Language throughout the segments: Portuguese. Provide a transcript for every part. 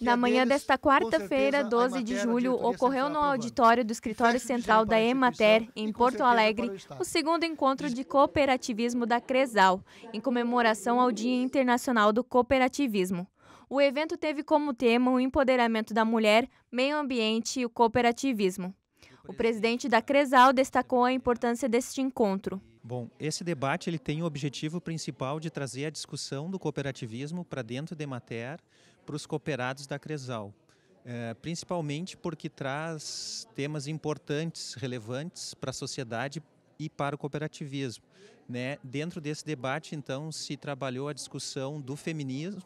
Na é manhã desta quarta-feira, 12 de julho, ocorreu no auditório do Escritório Central da Emater, em Porto Alegre, o segundo encontro de cooperativismo da Cresal, em comemoração ao Dia Internacional do Cooperativismo. O evento teve como tema o empoderamento da mulher, meio ambiente e o cooperativismo. O presidente da Cresal destacou a importância deste encontro. Bom, esse debate ele tem o objetivo principal de trazer a discussão do cooperativismo para dentro da Emater, para os cooperados da Cresal, é, principalmente porque traz temas importantes, relevantes para a sociedade e para o cooperativismo. Né? Dentro desse debate, então, se trabalhou a discussão do feminismo,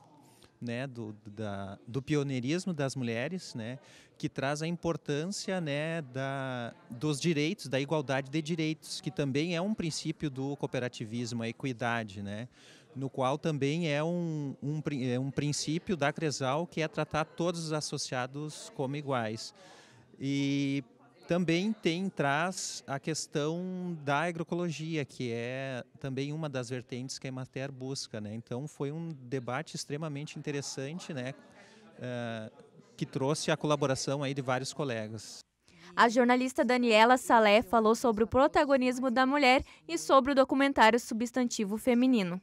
né, do, da, do pioneirismo das mulheres, né, que traz a importância né, da, dos direitos, da igualdade de direitos, que também é um princípio do cooperativismo, a equidade. Né? no qual também é um, um, é um princípio da Cresal que é tratar todos os associados como iguais. E também tem traz a questão da agroecologia, que é também uma das vertentes que a Emater busca, né? Então foi um debate extremamente interessante, né? Uh, que trouxe a colaboração aí de vários colegas. A jornalista Daniela Salé falou sobre o protagonismo da mulher e sobre o documentário Substantivo Feminino.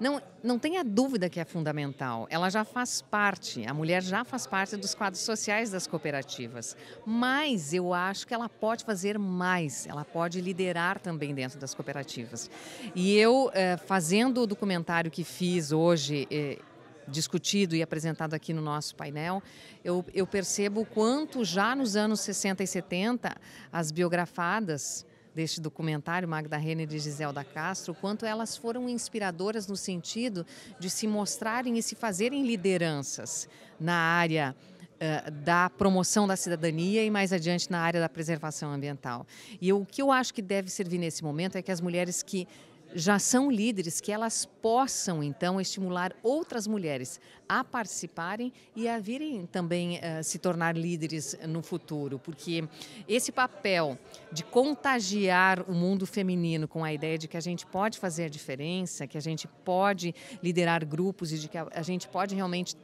Não, não tenha dúvida que é fundamental. Ela já faz parte, a mulher já faz parte dos quadros sociais das cooperativas. Mas eu acho que ela pode fazer mais, ela pode liderar também dentro das cooperativas. E eu, eh, fazendo o documentário que fiz hoje, eh, discutido e apresentado aqui no nosso painel, eu, eu percebo o quanto já nos anos 60 e 70 as biografadas deste documentário, Magda Renner e Giselda Castro, quanto elas foram inspiradoras no sentido de se mostrarem e se fazerem lideranças na área eh, da promoção da cidadania e mais adiante na área da preservação ambiental. E o que eu acho que deve servir nesse momento é que as mulheres que já são líderes, que elas possam então estimular outras mulheres a participarem e a virem também uh, se tornar líderes no futuro, porque esse papel de contagiar o mundo feminino com a ideia de que a gente pode fazer a diferença, que a gente pode liderar grupos e de que a gente pode realmente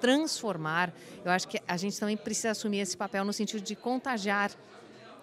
transformar, eu acho que a gente também precisa assumir esse papel no sentido de contagiar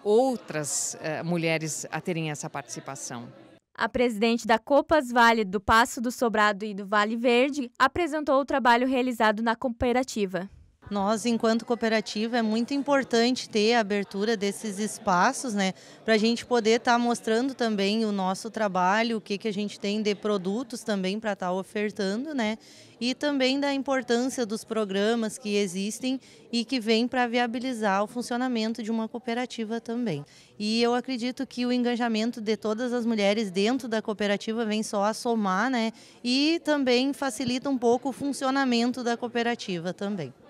outras uh, mulheres a terem essa participação a presidente da Copas Vale do Passo do Sobrado e do Vale Verde, apresentou o trabalho realizado na cooperativa. Nós, enquanto cooperativa, é muito importante ter a abertura desses espaços, né? Para a gente poder estar tá mostrando também o nosso trabalho, o que, que a gente tem de produtos também para estar tá ofertando, né? E também da importância dos programas que existem e que vêm para viabilizar o funcionamento de uma cooperativa também. E eu acredito que o engajamento de todas as mulheres dentro da cooperativa vem só a somar, né? E também facilita um pouco o funcionamento da cooperativa também.